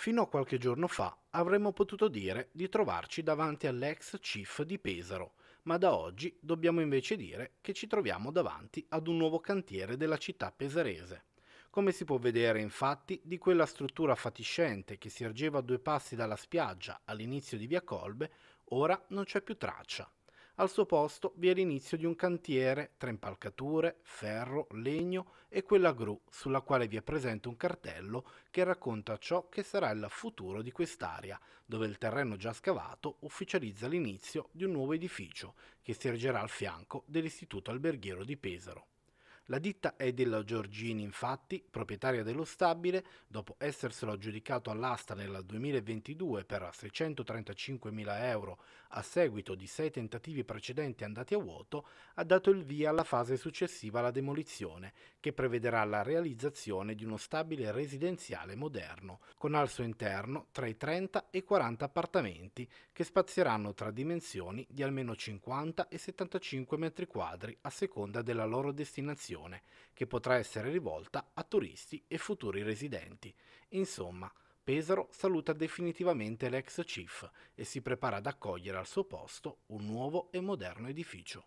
Fino a qualche giorno fa avremmo potuto dire di trovarci davanti all'ex chief di Pesaro, ma da oggi dobbiamo invece dire che ci troviamo davanti ad un nuovo cantiere della città pesarese. Come si può vedere infatti di quella struttura fatiscente che si ergeva a due passi dalla spiaggia all'inizio di Via Colbe, ora non c'è più traccia. Al suo posto vi è l'inizio di un cantiere tra impalcature, ferro, legno e quella gru sulla quale vi è presente un cartello che racconta ciò che sarà il futuro di quest'area, dove il terreno già scavato ufficializza l'inizio di un nuovo edificio che si ergerà al fianco dell'Istituto Alberghiero di Pesaro. La ditta Edil Giorgini, infatti, proprietaria dello stabile, dopo esserselo aggiudicato all'asta nel 2022 per 635.000 euro a seguito di sei tentativi precedenti andati a vuoto, ha dato il via alla fase successiva alla demolizione, che prevederà la realizzazione di uno stabile residenziale moderno, con al suo interno tra i 30 e i 40 appartamenti, che spazieranno tra dimensioni di almeno 50 e 75 metri quadri a seconda della loro destinazione informazione che potrà essere rivolta a turisti e futuri residenti. Insomma, Pesaro saluta definitivamente l'ex chief e si prepara ad accogliere al suo posto un nuovo e moderno edificio.